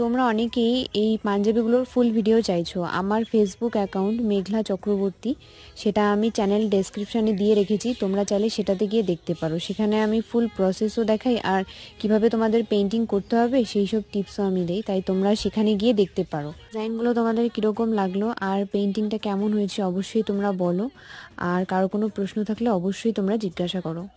তোমরা অনেকেই এই পাঞ্জাবিগুলোর ফুল ভিডিও চাইছো আমার ফেসবুক অ্যাকাউন্ট মেঘলা চক্রবর্তী সেটা আমি চ্যানেল ডেসক্রিপশানে দিয়ে রেখেছি তোমরা চাইলে সেটাতে গিয়ে দেখতে পারো সেখানে আমি ফুল প্রসেসও দেখাই আর কিভাবে তোমাদের পেন্টিং করতে হবে সেই সব টিপসও আমি দিই তাই তোমরা সেখানে গিয়ে দেখতে পারো ডিজাইনগুলো তোমাদের কীরকম লাগলো আর পেন্টিংটা কেমন হয়েছে অবশ্যই তোমরা বলো আর কারো কোনো প্রশ্ন থাকলে অবশ্যই তোমরা জিজ্ঞাসা করো